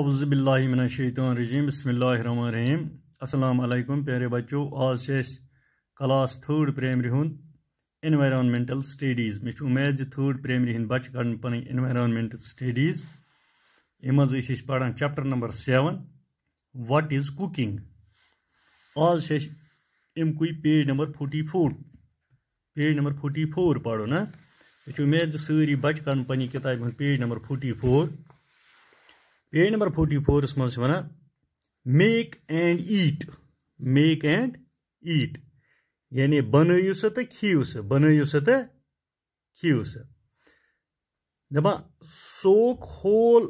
अवज़बिल्लिमिनशैतरजीम बसमीम अल्लाम प्यारे बच्चों आज से क्लास थर्ड प्रेमरी हूँ इन्वामेंटल स्टडीज़ मे उम्मीद थर्ड प्रेमरी हिंद बच्चे कड़न पन इन्वामेंटल स्टडीज़ ये इस पढ़ा chapter number seven what is cooking आज से अमक page number forty four page number forty four पड़ो ना मे उम्मीद सारी बच्चे कड़न पन किताब page number forty four page number forty four مز ونان make and eat make and eat یعنی بنو سا تو کھیو سا بنو سا تو کھیو سا دپان سوک whole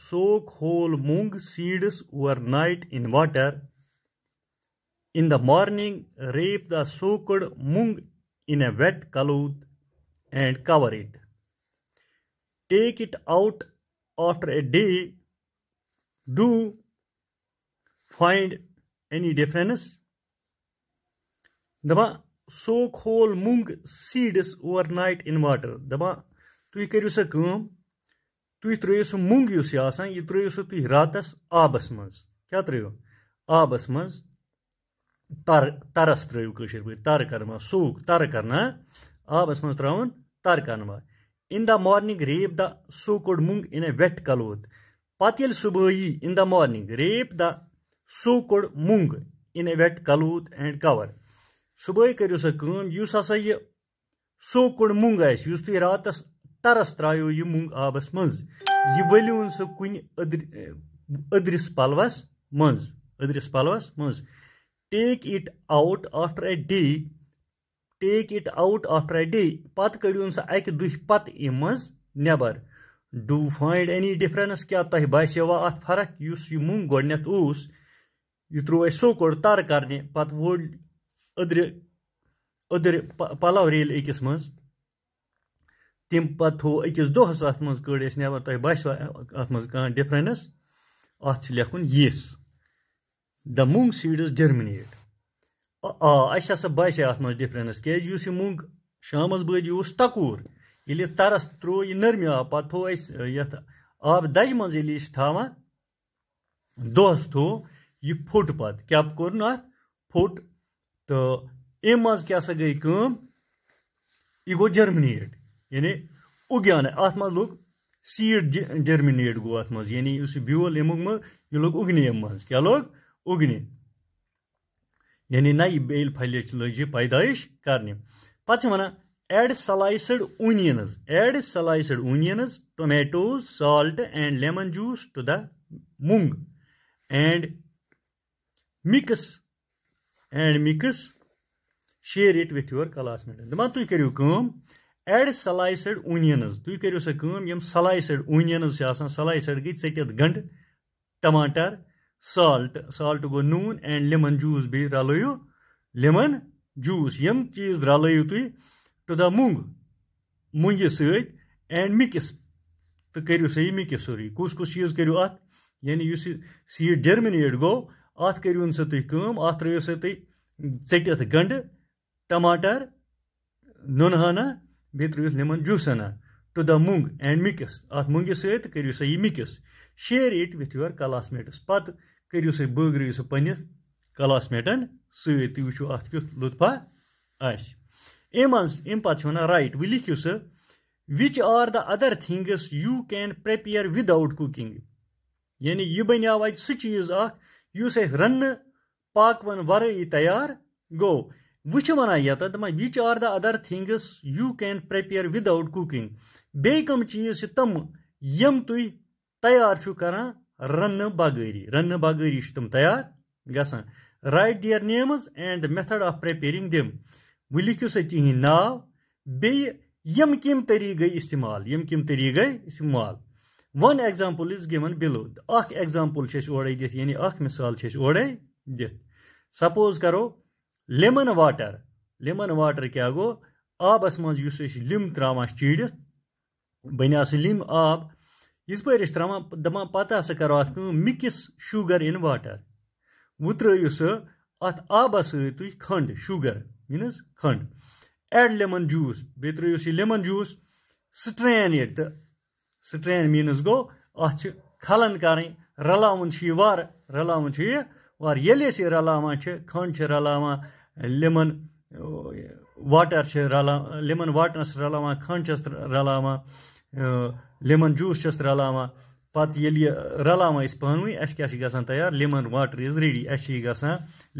soak whole moong seeds overnight in water In the morning, rape the soaked mung in a wet cloth and cover it. Take it out after a day do find any difference? दबा soak whole moong seeds overnight in water दबा तुम करू सा कम तुम throw सह मूंग उस यह throw सह तुम रातस आबस मज क्या त्रो आबस मज तर तरस त्रो कशर पे तर करना सूख तर करना आबस मज त्रावन तर करना in the morning wrap the soaked moong in a wet cloth پتہ ییٚلہِ صُبحٲیی in the morning wrap the soaked moong in a wet cloth and cover صُبحٲے کٔرِو سا کٲم یُس ہسا یہِ سو کوٚڑ مۄنٛگ آسہِ یُس تُہۍ راتَس تَرَس ترٛایو یہِ مۄنٛگ آبَس منٛز یہِ ؤلِو نہٕ سُہ کُنہِ أدرِ أدرِس پَلوَس منٛز أدرِس پَلوَس منٛز take it out after a day take it out after a day پَتہٕ کٔڑِوُن سُہ اَکہِ دُہۍ پَتہٕ اَمہِ منٛز نٮ۪بَر ڈوٗ فایِنٛڈ اینی ڈِفرَنٕس کیٛاہ تۄہہِ باسیوا اَتھ فرق یُس یہِ مونٛگ گۄڈٕنٮ۪تھ اوس یہِ ترٛوو اَسہِ سوکُر تَر کَرنہِ پَتہٕ ووٚل أدرِ أدرِ پَلو ریلہِ أکِس منٛز تَمہِ پَتہٕ تھوٚو أکِس دۄہَس اَتھ منٛز کٔڑ اَسہِ نٮ۪بَر تۄہہِ باسیوا اَتھ منٛز کانٛہہ ڈِفرَنٕس اَتھ چھُ لیٚکھُن یِس دَ مونٛگ سیٖڈٕز جٔرمِنیٹ آ اَسہِ ہسا باسے اَتھ منٛز ڈِفرَنٕس کیازِ یُس یہِ مونٛگ شامَس بٲدۍ یہِ اوس تَکوٗر ییٚلہِ یہِ تَرَس ترٛوو یہِ نٔرمہِ آب پَتہٕ تھوٚو اَسہِ یَتھ آبہٕ دَجہِ منٛز ییٚلہِ یہِ چھِ تھاوان دۄہَس تھوٚو یہِ پھوٚٹ پَتہٕ کیٛاہ کوٚرُن اَتھ پھوٚٹ تہٕ اَمہِ منٛز کیٛاہ سا گٔے کٲم یہِ گوٚو جٔرمِنیٹ یعنی اُگیا نہٕ اَتھ منٛز لوٚگ سیٖڈ جٔرمِنیٹ گوٚو اَتھ منٛز یعنی یُس یہِ بیول اَمیُک منٛز یہِ لوٚگ اُگنہِ اَمہِ منٛز کیٛاہ لوٚگ اُگنہِ یعنی نہ یہِ بیٚیہِ پھَلیچ لٔج یہِ پیدٲیِش کَرنہِ پَتہٕ چھِ وَنان add sliced onions add sliced onions tomatoes salt and lemon juice to the mung and mix and mix share it with your classmate dama tu kariu kaam add sliced onions tu kariu sa kaam yam sliced onions cha asan sliced gei chetit gand tomato salt salt go noon and lemon juice be ralayu lemon juice yam cheez ralayu tu to the moong مۄنٛگہِ سۭتۍ and mix تہٕ کٔرِو سا یہِ mix سورُے کُس کُس چیٖز کٔرِو اَتھ یعنی یُس یہِ سیٖڈ ڈٔرمِنیٹ گوٚو اَتھ کٔرۍوُن سا تُہۍ کٲم اَتھ ترٛٲیِو سا تُہۍ ژٔٹِتھ گَنٛڈٕ ٹماٹر نُنہٕ ہنا بیٚیہِ ترٛٲیوُس لٮ۪مَن جوٗس ہنا to the moong and mix اَتھ مۄنٛگہِ سۭتۍ تہٕ کٔرِو سا یہِ mix share it with your classmates پَتہٕ کٔرِو سا بٲگرٲیِو سُہ پنٛنِس کلاس میٹَن سۭتۍ تُہۍ وٕچھِو اَتھ کیُتھ لُطفہ آسہِ اَمہِ منٛز اَمہِ پَتہٕ چھِ وَنان رایٹ وۄنۍ لیٖکھِو سُہ which are the other things you can prepare without cooking یعنی یہِ بَنیٛاو اَتہِ سُہ چیٖز اَکھ یُس اَسہِ رَننہٕ پاکوَن وَرٲیی تیار گوٚو وۄنۍ چھِ وَنان یَتَتھ دَپان which are the other things you can prepare without cooking بیٚیہِ کَم چیٖز چھِ تِم یِم تُہۍ تیار چھُو کَران رَننہٕ بغٲری رَننہٕ بغٲری چھِ تِم تیار گژھان write their names and method of preparing them वो लिखियो सा तिह नाव बे कम तरी गई इस्तेमाल यम कम तरी गई इस्तेमाल one example is given below अख एग्जाम्पल ओर दिख मिसाल ओर दिख करो लेमन वाटर लेमन वाटर क्या गो आबस मज लिम त्रा चीड़ बन लिम आब इस पे त्रा दपा पता सह करो अत मिकस शुगर इन वाटर वो त्रो सह अत आबस सत खंड शुगर میٖنٕز کھنٛڈ ایڈ لٮ۪مَن جوٗس بیٚیہِ ترٛٲیوُس یہِ لٮ۪مَن جوٗس سٕٹرٛین ییٚتہِ تہٕ سٕٹرٛین میٖنٕز گوٚو اَتھ چھِ کھَلَن کَرٕنۍ رَلاوُن چھِ یہِ وارٕ رَلاوُن چھِ یہِ وارٕ ییٚلہِ أسۍ یہِ رَلاوان چھِ کھنٛڈ چھِ رَلاوان لٮ۪مَن واٹَر چھِ رَلاوان لٮ۪مَن واٹرَس رَلاوان کھنٛڈ چھِس رَلاوان لٮ۪مَن جوٗس چھِس رَلاوان پَتہٕ ییٚلہِ یہِ رَلاوان أسۍ پانہٕ ؤنۍ اَسہِ کیٛاہ چھِ گژھان تیار لٮ۪مَن واٹَر اِز ریڈی اَسہِ چھِ یہِ گژھان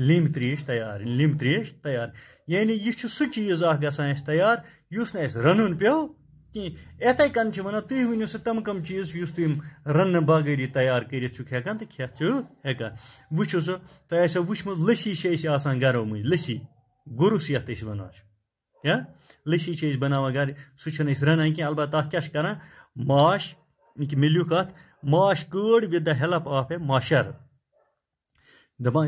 لیٚمبۍ ترٛیش تیار لیٚمبۍ ترٛیش تیار یعنی یہِ چھُ سُہ چیٖز اَکھ گژھان اَسہِ تیار یُس نہٕ اَسہِ رَنُن پیوٚو کینٛہہ یِتھَے کٔنۍ چھِ وَنان تُہۍ ؤنِو سُہ تِم کَم چیٖز یُس تُہۍ رَننہٕ بغٲری تیار کٔرِتھ چھُکھ ہٮ۪کان تہٕ کھٮ۪تھ چھُو ہٮ۪کان وٕچھِو سُہ تۄہہِ آسیو وٕچھمُت لٔسی چھِ أسۍ آسان گَرو مٔنٛزۍ لٔسی گُرُس یَتھ أسۍ وَنان چھِ یا لٔسی چھِ أسۍ بَناوان گَرِ سُہ چھِنہٕ أسۍ رَنان کینٛہہ البتہ تَتھ کیٛاہ چھِ کَران ماچھ میلیُک اَتھ mash curd with the help of a masher دَپان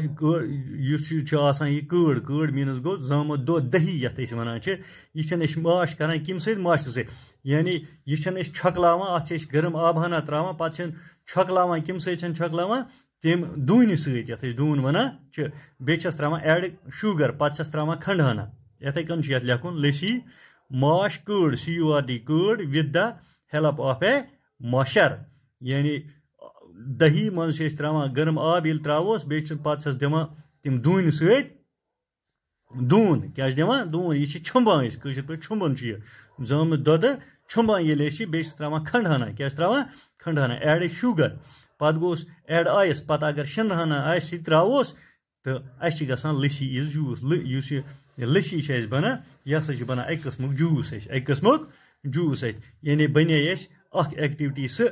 یُس یہِ چھُ آسان یہِ کٲڑ کٲڑ میٖنٕز گوٚو زامُت دۄد دٔہی یَتھ أسۍ وَنان چھِ یہِ چھِنہٕ أسۍ ماش کَران کَمہِ سۭتۍ ماشہِ سۭتۍ یعنی یہِ چھِنہٕ أسۍ چھۄکلاوان اَتھ چھِ أسۍ گرم آبہانہ ترٛاوان پَتہٕ چھِنہٕ چھۄکلاوان کَمہِ سۭتۍ چھِنہٕ چھۄکلاوان تَمہِ ڈوٗنہِ سۭتۍ یَتھ أسۍ ڈوٗن وَنان چھِ بیٚیہِ چھَس ترٛاوان ایڈ شُگر پَتہٕ چھَس ترٛاوان کھنٛڈہانا یِتھَے کٔنۍ چھُ یَتھ لیٚکھُن لٔسی mash curd C U R D curd with the help of a masher یعنی دہی منٛز چھِ أسۍ ترٛاوان گرم آب ییٚلہِ ترٛاووس بیٚیہِ چھِ پَتہٕ چھَس دِوان تِم ڈوٗنہِ سۭتۍ ڈوٗن کیٛاہ چھِ دِوان ڈوٗن یہِ چھِ چھۄمبان أسۍ کٲشِر پٲٹھۍ چھۄمبان چھُ یہِ زامُت دۄدٕ چھۄمبان ییٚلہِ أسۍ یہِ بیٚیہِ چھِس ترٛاوان کھنٛڈ ہنا کیٛاہ چھِ ترٛاوان کھنٛڈ ہنا ایڈ اے شُگر پَتہٕ گوٚژھ ایڈ آیِس پَتہٕ اگر شِنہٕ ہنا آسہِ یہِ ترٛاووس تہٕ اَسہِ چھِ گژھان لٔسی یہِ جوٗس یُس یہِ لٔسی چھِ اَسہِ بَنان یہِ ہَسا چھِ بَنان اَکہِ قٕسمُک جوٗس اَسہِ اَکہِ قٕسمُک جوٗس اَسہِ یعنی بَنے اَسہِ اکھ ایٚکٹِوِٹی سُہ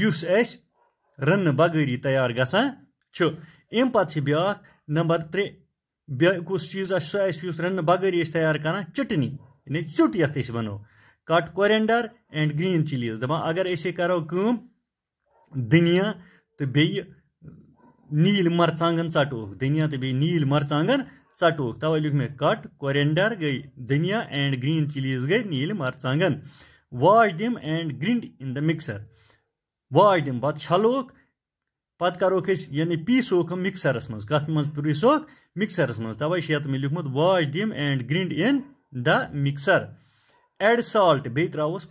یُس اَسہِ رَننہٕ بغٲری تیار گژھان چھُ اَمہِ پَتہٕ چھِ بیٛاکھ نمبر ترٛےٚ بیٛاکھ کُس چیٖز آسہِ سُہ اَسہِ یُس رَننہٕ بغٲری أسۍ تیار کَران چٹنی یعنی ژیوٚٹ یَتھ أسۍ وَنو cut coriander and green chillies دَپان اگر أسے کَرو کٲم دٔنیا تہٕ بیٚیہِ نیٖلۍ مَرژانٛگَن ژَٹوکھ دٔنیا تہٕ بیٚیہِ نیٖلۍ مَرژانٛگَن ژَٹوکھ تَوَے لیوٚکھ مےٚ کَٹ کورٮ۪نڈَر گٔے دٔنیا اینٛڈ گرٛیٖن چِلیٖز گٔے نیٖلۍ مَرژانٛگَن wash them and grind in the mixer wash them پَتہٕ چھَلوکھ پَتہٕ کَروکھ أسۍ یعنی پیٖسوکھ یِم مِکسَرَس منٛز کَتھ منٛز پیٖسوکھ مِکسَرَس منٛز تَوَے چھِ یَتھ مےٚ لیوٗکھمُت wash them and grind in the mixer add salt بیٚیہِ ترٛاووس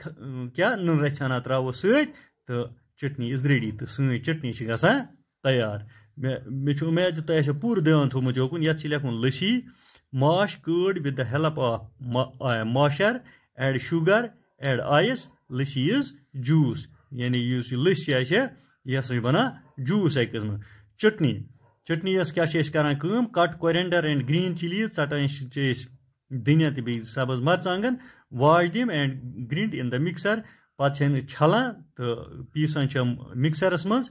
کیٛاہ نُن رَژھِ ہنا ترٛاووس سۭتۍ تہٕ چٹنی اِز ریڈی تہٕ سٲنۍ چٹنی چھِ گژھان تَیار مےٚ مےٚ چھُ اُمید زِ تۄہہِ آسیو پوٗرٕ دھیان تھوٚمُت یوکُن یَتھ چھِ لیکھُن لٔسی mash curd with the help of masher add sugar add ice lassi is juice یعنی یُس یہِ لٔسۍ چھِ اَسہِ یہِ ہسا چھِ بَنان جوٗس اَکہِ قٕسمہٕ چٔٹنی چٔٹنی یۄس کیٛاہ چھِ أسۍ کَران کٲم cut coriander and green chillies ژَٹان چھِ أسۍ دٔنیا تہٕ بیٚیہِ سبٕز مَرژٕوانٛگَن wash them and grind in the mixer پَتہٕ چھِ أسۍ چھَلان تہٕ پیٖسان چھِ یِم مِکسَرَس منٛز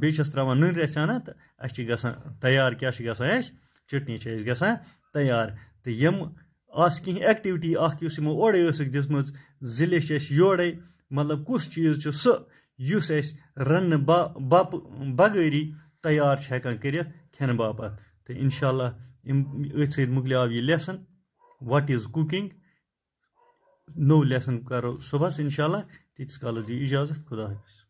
بیٚیہِ چھَس ترٛاوان نُنہٕ رَژھ ہنا تہٕ اَسہِ چھِ گژھان تیار کیٛاہ چھِ گژھان اَسہِ چٔٹنی چھِ اَسہِ گژھان تیار تہٕ یِم आस कहीं एक्टिविटी अमो ओडे दम जिले योड़े मतलब कुछ चीज़ सह इस रन बा बप बगैरी तैयार हेकान कर खेन बापत तो इनशाला मकल आव यह लेसन वट इज़ कुकिंग नो लेसन करो सुबह इनशा तीस कालस दी इजाज़त खुदा